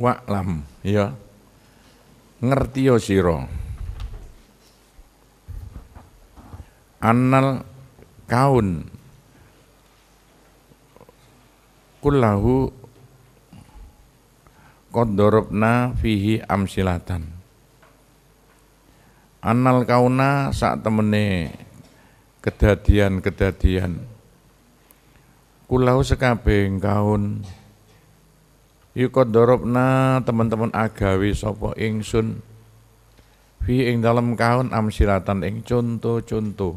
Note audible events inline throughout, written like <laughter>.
Waklam, ya ngerti yo siro anal kaun kulahu kodorobna fihi amsilatan Anal kauna saat temene kedadian-kedadian kulau sekabeng kaun Yukot dorobna teman-teman agawi sopo ingsun Fi ing dalam kaun amsilatan ing conto-conto. contoh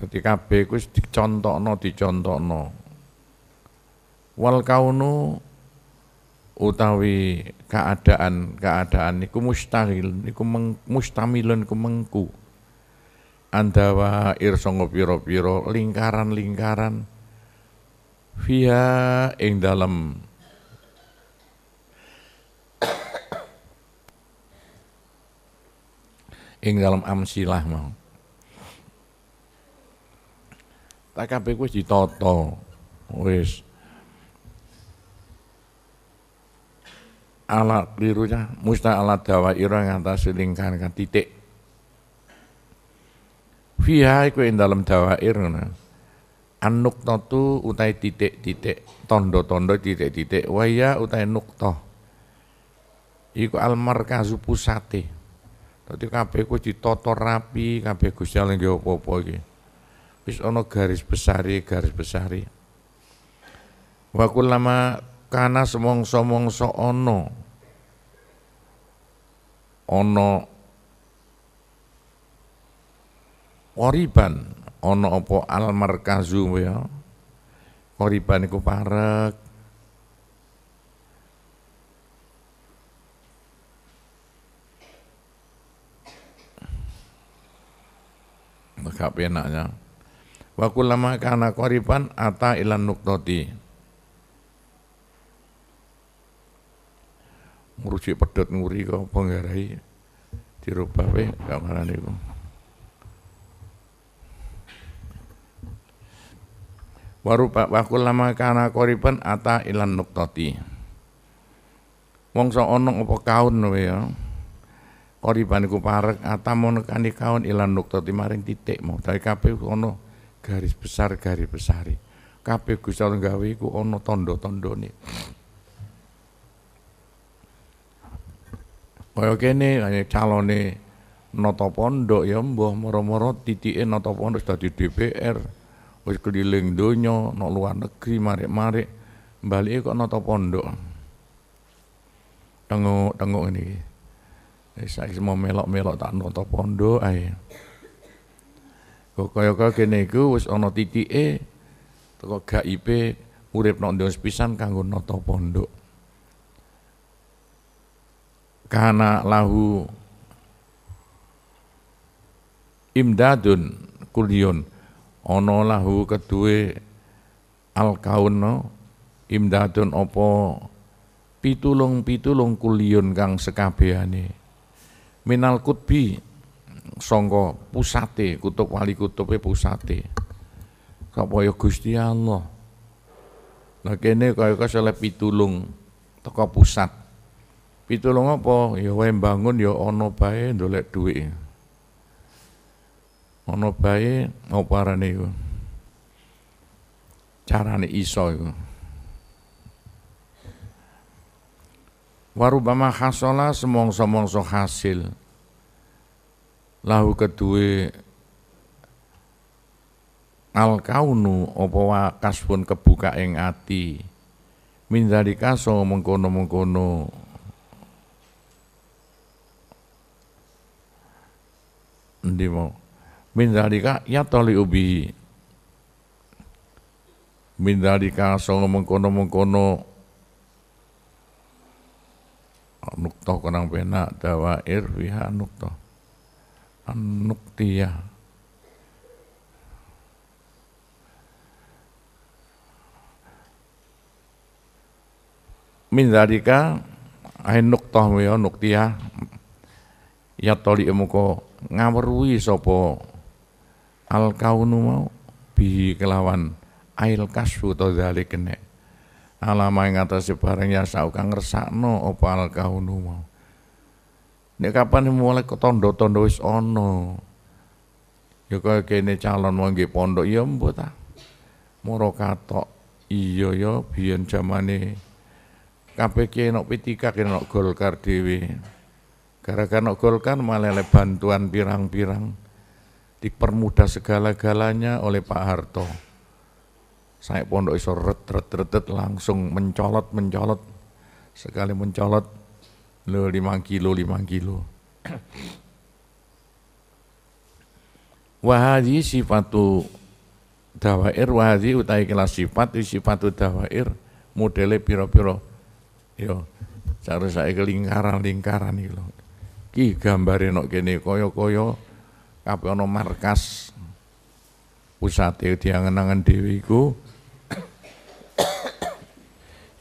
Ketika bekus dicontokno, dicontokno Wal kaunu utawi keadaan keadaan niku mustahil niku meng, mustamilun ku mengku andawa irsongo piro-piro lingkaran-lingkaran via ing dalam ing dalam amsilah mau tak kabeh wis ditata wis alat kelirunya musta alat dawa ira yang atas lingkaran titik via iku ing dawa ira nah. Anukto tu utai titik-titik, tondo-tondo titik-titik, waya utai nukto. Iku almar markazu pusate. Tapi kabeh ku ditata rapi, kabeh ku Allah nggih opo apa iki. Wis garis besari, garis besari. lama kullama kana semongso-mongso ono ono oriban ana apa al markazu ya koriban iku parek Maka penaknya Wa kullama kana qariban ata ilan nuktoti, Ngurusi pedot nguri kok penggarai dirubah wae gak marani warupa wakul lama kana koripan ata ilan nuktoti wong so ono opo kaun kowe ya qariban iku parek ata nekani kaun ilan nuktoti maring titik mau Dari kabeh ono garis besar garis besar kape Gusti Allah gawe iku tondo tondo nih kaya kene calone nih pondok ya mbah moro mara titike notopondo pondok dadi DPR wis keliling donya nang luar negeri marek-marek bali kok nata pondok tengok-tengok ini saya mau melok-melok tak nata pondok ae kok kaya-kaya kene iku wis ana titike teko gaibe urip nok ndon pisan kanggo nata pondok kana lahu imdadun kulion ana lahu kedue alkauna imdadun apa pitulung-pitulung kuliyun kang sekabehane minal kutbi sangka pusate kutub wali kutupe pusate sapa ya Gusti Allah kene kaya keselep pitulung teko pusat pitulung apa ya wae bangun ya ana bae ndolek dhuwit Ono bae apa arane iku? Carane iso iku. Warubama hasola semongso-mongso hasil lahu kedue al kaunu apa wa kasbun kebuka ing ati min dalika so mengkono-mengkono ndi mau min dalika yatali ubihi min dalika songo mengkono-mengkono nukto konang pena dawa fiha nukto an min dalika ai nukto ya nuktiya ya toli muko ngawerui sopo al kaunu mau bi kelawan ail kasu to dali kene alama ing atase bareng ya sau kang ngersakno apa al kaunu mau nek kapan mulai tondo-tondo wis ana ya kaya kene calon wong nggih pondok ya mbok ta moro katok iya ya biyen jamane kabeh kiye nok pitika kiye nok golkar dhewe gara-gara nok golkar malah bantuan pirang-pirang dipermudah segala-galanya oleh Pak Harto. Saya pondok iso ret, ret, ret, ret, langsung mencolot, mencolot. Sekali mencolot, lo lima kilo, lima kilo. <clears throat> Wahadi sifatu dawair, wahadi utai kelas sifat, sifatu dawair, modele piro-piro. Yo, cara saya kelingkaran-lingkaran iki Ki gambarin nok kene koyo koyo kabeh ana markas pusate diangen-angen dhewe iku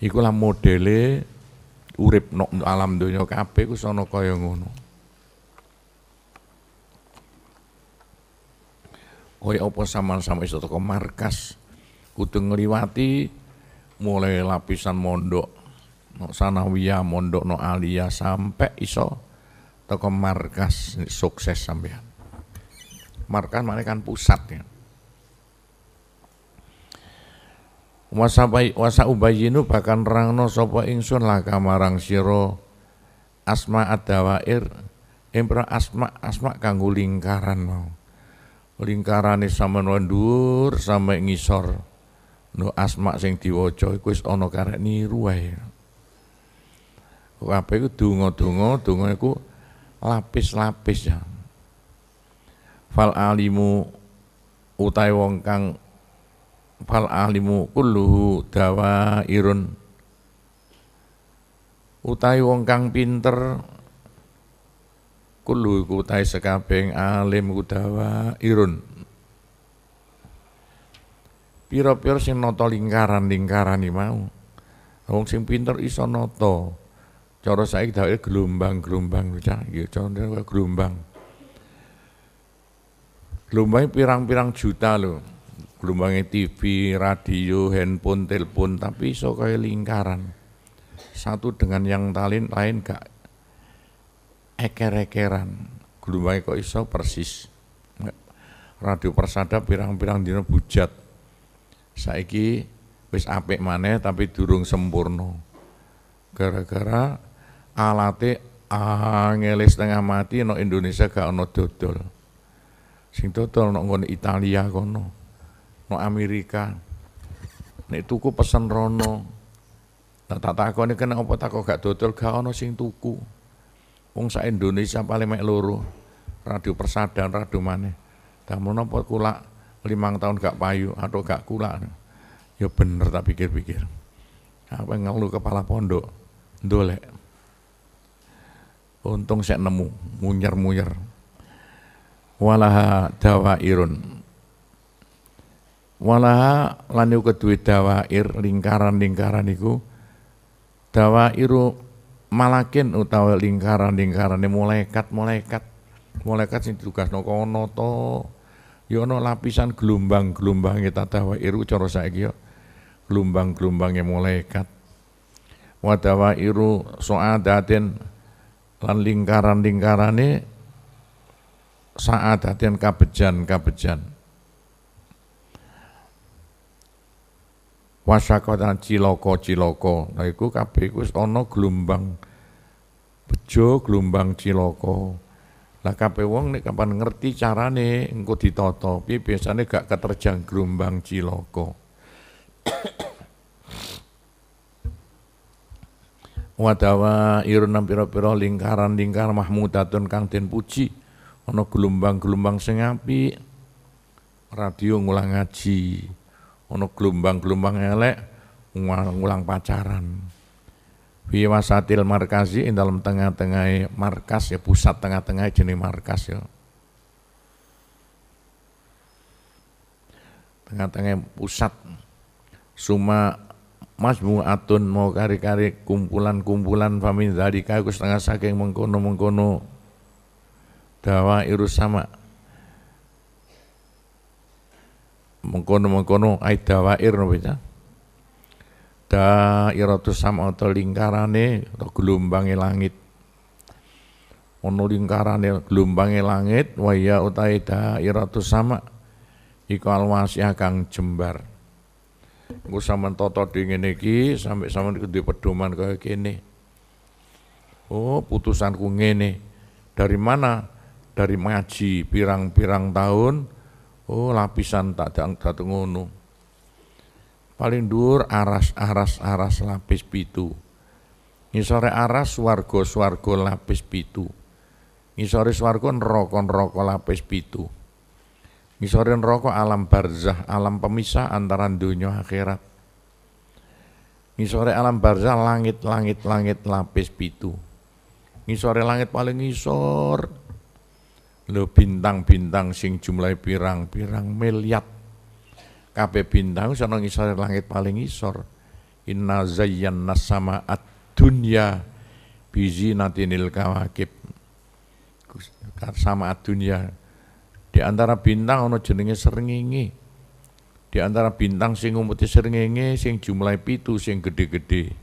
iku lah modele urip nok alam donya kabeh ku sono kaya ngono kaya apa sama-sama iso teko markas kudu ngliwati mulai lapisan mondok nok sanawiya mondok nok alia sampai iso teko markas sukses sampean markas mana kan pusatnya. Wasabai wasa ubayinu bahkan rangno sopo ingsun lah kamarang siro asma adawair impra asma asma kanggo lingkaran mau. Lingkarane sama ndur sama ngisor. No asma sing diwojo iku wis ana karek niru ae. Kabeh iku donga-donga, donga iku lapis-lapis ya fal alimu utai wong kang fal alimu kulluhu irun utai wong kang pinter kuluhu utai sekabeng alim ku irun piro-piro sing noto lingkaran-lingkaran mau wong sing pinter iso noto cara saiki dawuhe gelombang-gelombang cah gitu iya, cara gelombang gelombangnya pirang-pirang juta loh gelombangnya TV, radio, handphone, telepon tapi iso kayak lingkaran satu dengan yang lain lain gak eker-ekeran gelombangnya kok iso persis radio persada pirang-pirang dino bujat saiki wis apik maneh tapi durung sempurna gara-gara alate angelis tengah mati no Indonesia gak ono dodol Sing total nek nggon Italia kono, no Amerika. Nek tuku pesen rono. Tak nah, tak takoni kena apa takok gak dodol gak ono sing tuku. Wong sak Indonesia paling mek loro. Radio Persada radio maneh. Damel nopo kula limang tahun gak payu atau gak kula. Ya bener tak pikir-pikir. Apa ngeluh kepala pondok ndolek. Untung saya nemu munyer-munyer walaha dawairun walaha lan ketui kedue dawair lingkaran-lingkaran iku dawairu malakin utawa lingkaran-lingkarane malaikat-malaikat malaikat sing ditugasno kono to ya ana lapisan gelombang-gelombange tadawairu cara saiki ya gelombang-gelombange malaikat soa soadatin lan lingkaran lingkaran ini saat hatian kabejan kabejan wasakotan ciloko ciloko nah itu kabeh iku gelombang bejo gelombang ciloko lah kabeh wong nek kapan ngerti carane engko ditata piye biasane gak keterjang gelombang ciloko wadawa irunam piro-piro lingkaran-lingkar mahmudatun kang den puji Ono gelombang-gelombang sing apik radio ngulang ngaji Ono gelombang-gelombang elek ngulang pacaran fi wasatil markazi ing dalam tengah-tengah e markas ya pusat tengah-tengah jenis markas ya tengah-tengah e pusat suma majmu'atun mau kari-kari kumpulan-kumpulan famin dari iku setengah saking mengkono-mengkono dawa sama mengkono-mengkono ir no bisa ah? da iratu sama atau lingkarane atau gelombangnya langit ono lingkarane gelombang langit waya utai iratu sama iku alwasiah kang jembar engko sama toto dingin iki sampai sama di pedoman kayak gini oh putusanku ngene dari mana dari ngaji pirang-pirang tahun, oh lapisan tak tak ngono. Paling dur aras-aras-aras lapis pitu. Ngisore aras swargo swargo lapis pitu. Ngisore swargo neraka-neraka lapis pitu. Ngisore neraka alam barzah, alam pemisah antara dunia akhirat. Ngisore alam barzah langit-langit langit lapis pitu. Ngisore langit paling ngisor, lo bintang-bintang sing jumlah pirang-pirang miliat. kape bintang sana ngisor langit paling ngisor Inna zayyan sama ad-dunya bizinatinil kawakib. Sama ad-dunya. Di antara bintang ono jenenge seringi di antara bintang sing ngumuti srengenge sing jumlah pitu sing gede-gede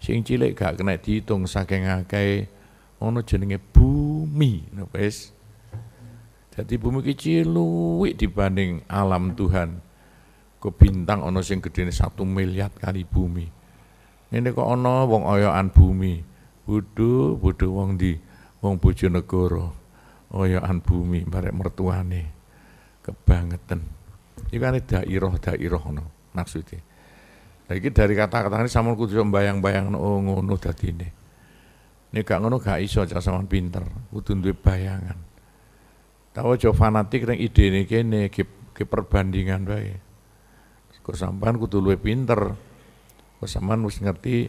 sing cilik gak kena diitung saking akeh ono jenenge bumi wis jadi bumi kecil luwih dibanding alam Tuhan. Ke bintang ono sing ini satu miliar kali bumi. Ini kok ono wong oyoan bumi. Budu, budu wong di wong negoro. Oyoan bumi barek mertuane. Kebangetan. Iku ane dairoh dairoh ono maksudnya. Nah, iki dari kata-kata ini sama kudu bayang-bayang oh ngono dadi ini. Ini gak ngono gak iso cak sampean pinter, kudu bayangan. Tahu aja fanatik yang ide ini kene, ke perbandingan baik. kau sampan kudu luwe pinter. Kau sampan harus ngerti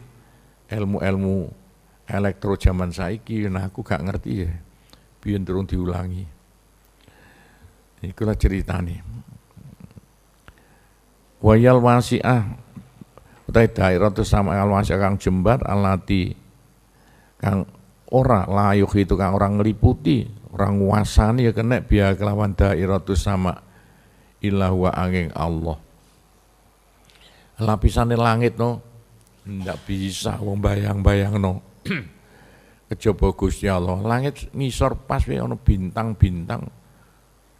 ilmu-ilmu elektro zaman saiki, nah aku gak ngerti ya. Biar turun diulangi. Ikulah nih Wayal wasi'ah utai itu sama al wasi'ah kang jembar alati kang ora layuh itu kang orang ngeliputi orang wasan ya kena biar kelawan dairatus sama ilah wa angin Allah di langit no ndak bisa wong bayang-bayang no <clears throat> kecoba Gusti Allah langit ngisor pas we ono bintang-bintang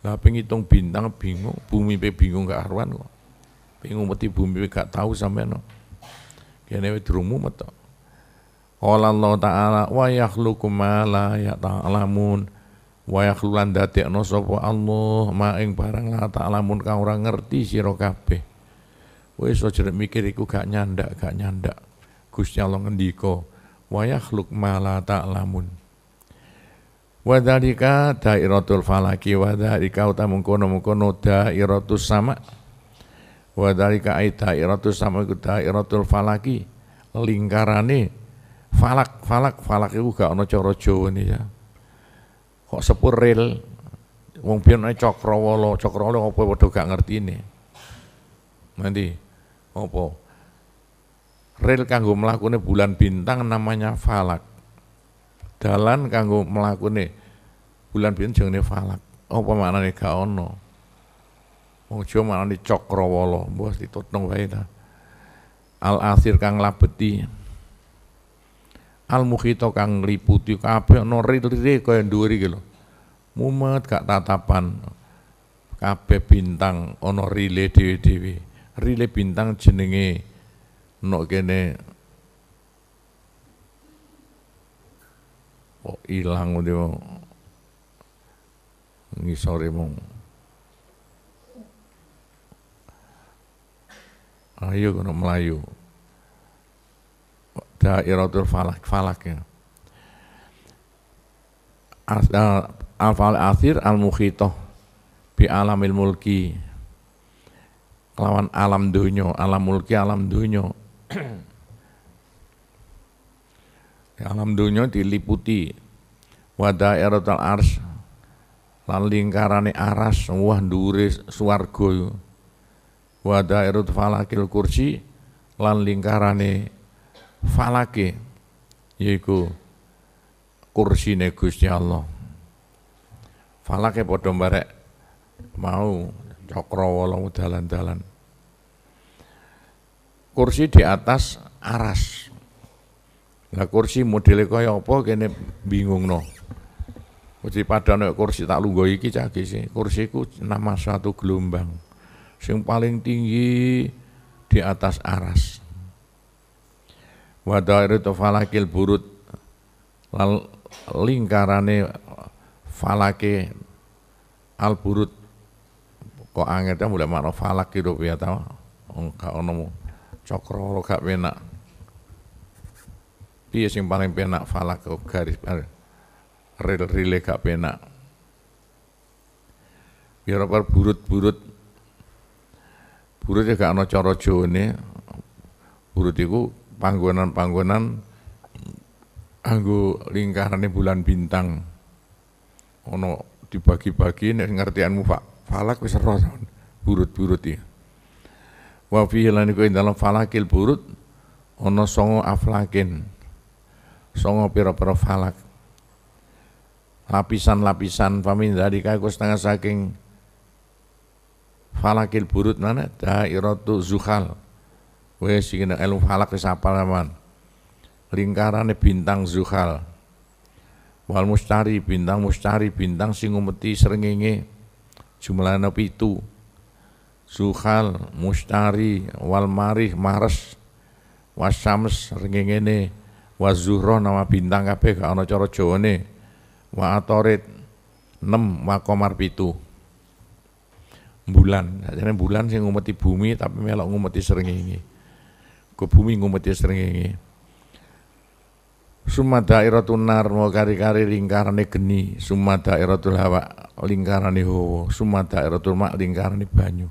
lah penghitung bintang bingung bumi pe bingung gak arwan kok bingung mati bumi pe gak tahu sampai no kene we drumu meto Allah Ta'ala wa yakhluqu ma la taalamun wa yakhlulan dadekno sapa Allah ma ing barang la ta'lamun ta kang ora ngerti sira kabeh wis aja mikir iku gak nyandak gak nyandak Gusti Allah ngendika wa yakhluk ma la ta'lamun ta wa dzalika dairatul falaki wa dzalika utamun kono-kono dairatus sama wa dzalika ai dairatus sama iku dairatul falaki lingkarane falak falak falak iku gak ana cara Jawane ya kok sepur rel wong pian ae cakrawala cakrawala apa padha gak ini? nanti apa rel kanggo mlakune bulan bintang namanya falak dalan kanggo mlakune bulan bintang jenenge falak apa maknane gak ono aja maknane cakrawala mbah ditutno wae ta al akhir kang labeti al mukhita kang ngliputi kabeh ana rir-rir kaya dhuwur iki lho mumet gak tatapan kabeh bintang ana rile dhewe-dhewe rile bintang jenenge nok kene kok ilang ngene ya, ngisore mong ayo kono Melayu dairatul falak falaknya eh, al fal asir al mukhitoh bi alamil mulki lawan alam dunyo alam mulki alam dunyo <clears throat> ya, alam dunyo diliputi wada erotal ars lan lingkarane aras wah dure swarga wada erot falakil kursi lan lingkarane falake yaiku kursi Gusti Allah. Falake padha mbarek mau cakrawala dalan-dalan. Kursi di atas aras. Lah kursi modele kaya apa kene bingungno. Kursi padane kursi tak lungguh iki cagi sih. Kursiku nama satu gelombang. yang paling tinggi di atas aras wa itu falakil burut lal lingkarane falake al burut kok angel dah mulai makna falak hidup ya ta enggak ono lo gak penak piye sing paling penak falak kok garis eh, rel rile gak penak biar ya, apa burut-burut burut ya gak ono cara jone burut itu panggonan-panggonan anggo lingkarannya bulan bintang ono dibagi-bagi nek ngertianmu Pak falak wis roh burut-burut iki iya. wa fi lan iku dalam falakil burut ono songo aflakin songo pira-pira falak lapisan-lapisan famin dari kaku setengah saking falakil burut mana dairatu zuhal Wes sing ilmu falak wis apal Lingkaran Lingkarane bintang zuhal. Wal mustari bintang mustari bintang sing umeti srengenge jumlahnya pitu. Zuhal, mustari, wal marih, mares, serengenge rengengene, wazuhroh nama bintang kabeh gak ana cara Jawane. Wa atorit 6 wa komar pitu. Bulan, jadi bulan sing ngumeti bumi tapi melok ngumeti serengenge ke bumi ngumeti ya srengenge. Sumada iratun nar mau kari-kari lingkarane geni, sumada iratul hawa lingkarane hawa, sumada iratul mak lingkarane banyu.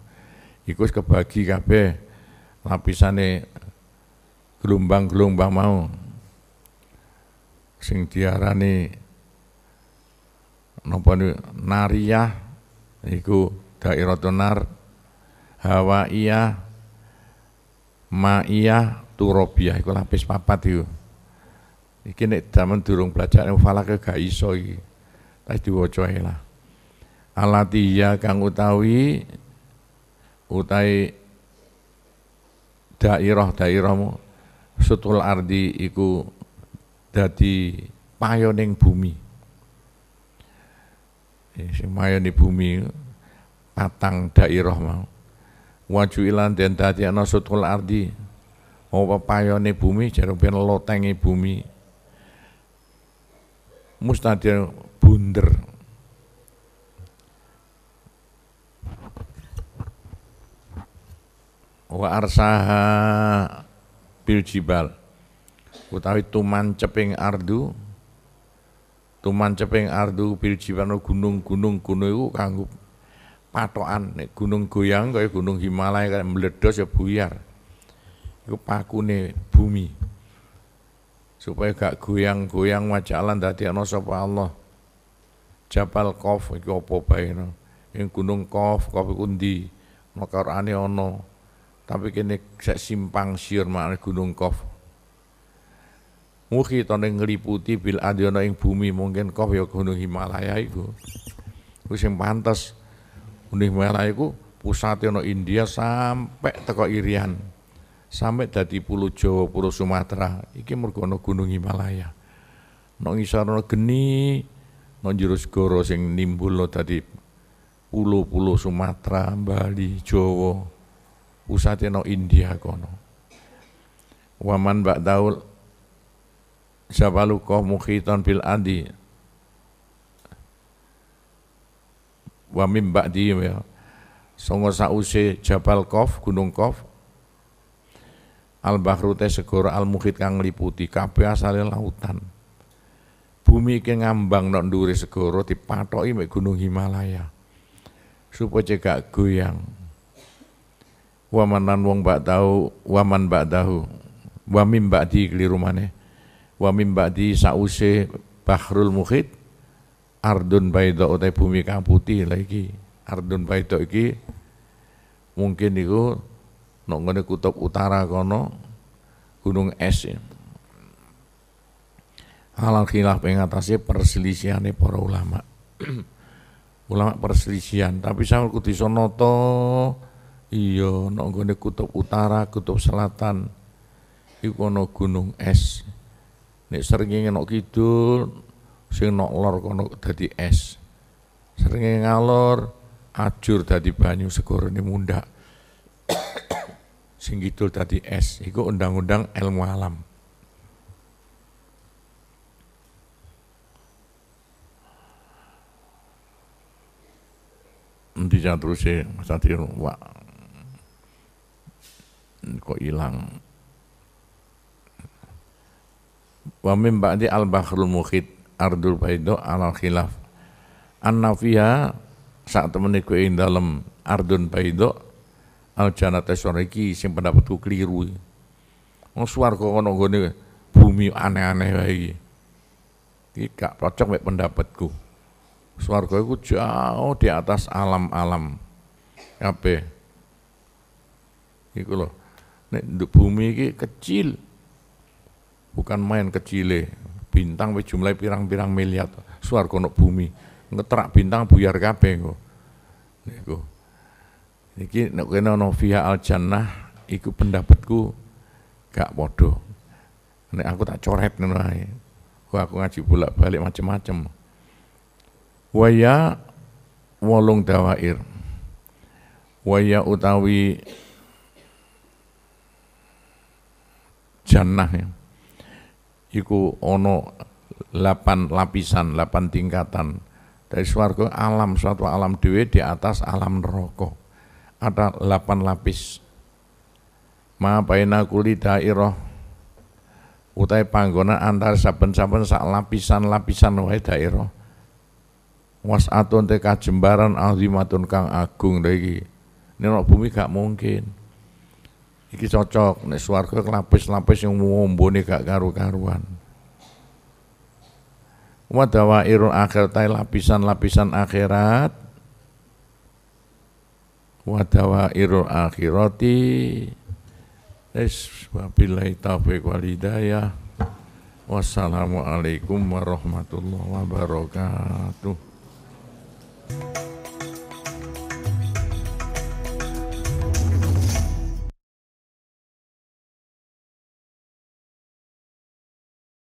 Ikus kebagi kabeh lapisane gelombang-gelombang mau. Sing tiarane napa nariyah iku tunar hawa hawaiyah Ma'iyah turobiyah iku lapis papat iku. Iki nek zaman durung belajar falak ya gak iso iki. Tak diwaca lah. Alatiya kang utawi utai dairah dairahmu sutul ardi iku dadi payoning bumi. Eh, sing mayoni bumi patang dairah mau waju ilan den dadi ana sutul ardi mau payone bumi jarupen lotenge bumi mustadir bunder wa arsaha bil jibal utawi tuman ceping ardu tuman ceping ardu bil jibal gunung-gunung gunung iku kanggo patokan nek gunung goyang kaya gunung Himalaya kaya meledos ya buyar. Iku pakune bumi. Supaya gak goyang-goyang wajalan dadi ana sapa Allah. Jabal Qaf iki apa bae no. Ing gunung Qaf, Qaf iku ndi? ana. Tapi kene sak simpang siur makne gunung Qaf. Mugi tone ngliputi bil adyono ing bumi mungkin Qaf ya gunung Himalaya iku. Iku sing pantes. Uni Merah itu pusate no India sampai teko Irian. Sampai dari Pulau Jawa, Pulau Sumatera, iki mergo ono Gunung Himalaya. Nang ngisor ono geni, nang jero segara sing nimbulno tadi pulau-pulau Sumatera, Bali, Jawa, pusatnya no India kono. Waman ba'daul Jabalu Qaw Mukhiton Bil Adi wa mim ba'di ya. Songo sause Jabal Qaf, Gunung Qaf. Al bahru teh segoro al muhit kang liputi kabeh asale lautan. Bumi ke ngambang nok ndure segoro dipathoki mek Gunung Himalaya. Supaya cegak goyang. Wamanan wong bak tahu, waman bak tahu. Wa mim ba'di keliru Rumane, Wa mim ba'di sause bahrul muhit ardun Baito utai bumi kang putih lagi ardun Baito iki mungkin itu nek kutub utara kono gunung es halal khilaf ing perselisihan perselisihane para ulama <clears throat> ulama perselisihan tapi saya kudu sonoto iyo nek kutub utara kutub selatan iku ana gunung es nek sering nek kidul sing nok lor kono dadi es sering ngalor ajur dadi banyu segorone munda sing singgitul dadi es iku undang-undang ilmu alam Nanti jangan terus ya, Mas Adir, wak. Kok hilang? Wa mbak ba'di al-bahrul mukhid ardul baido ala khilaf anna fiha saat iku ing dalem ardun baido al janata soriki sing pendapatku keliru wong swarga ana nggone bumi aneh-aneh wae iki iki gak cocok mek pendapatku swarga iku jauh di atas alam-alam kabeh iku lho nek bumi iki kecil bukan main kecile bintang wis jumlahe pirang-pirang miliar swarga nang bumi ngetrak bintang buyar kabeh kok. niku iki nek kene ana fiha al jannah iku pendapatku gak padha nek aku tak coret ngono ae aku ngaji bolak-balik macam-macam waya wolung dawair waya utawi jannah ya iku ono lapan lapisan, lapan tingkatan dari swarga alam suatu alam dewi di atas alam neraka ada lapan lapis ma baina kuli dairah utai panggonan antar saben-saben sak lapisan-lapisan wae dairah teka te kajembaran azimatun kang agung lagi ini bumi gak mungkin Iki cocok nek swarga lapis-lapis yang ngombone gak karu-karuan. irul akhir tay lapisan-lapisan akhirat. wadawa irul akhirati. Es wabillahi taufiq wal hidayah. Wassalamualaikum warahmatullahi wabarakatuh.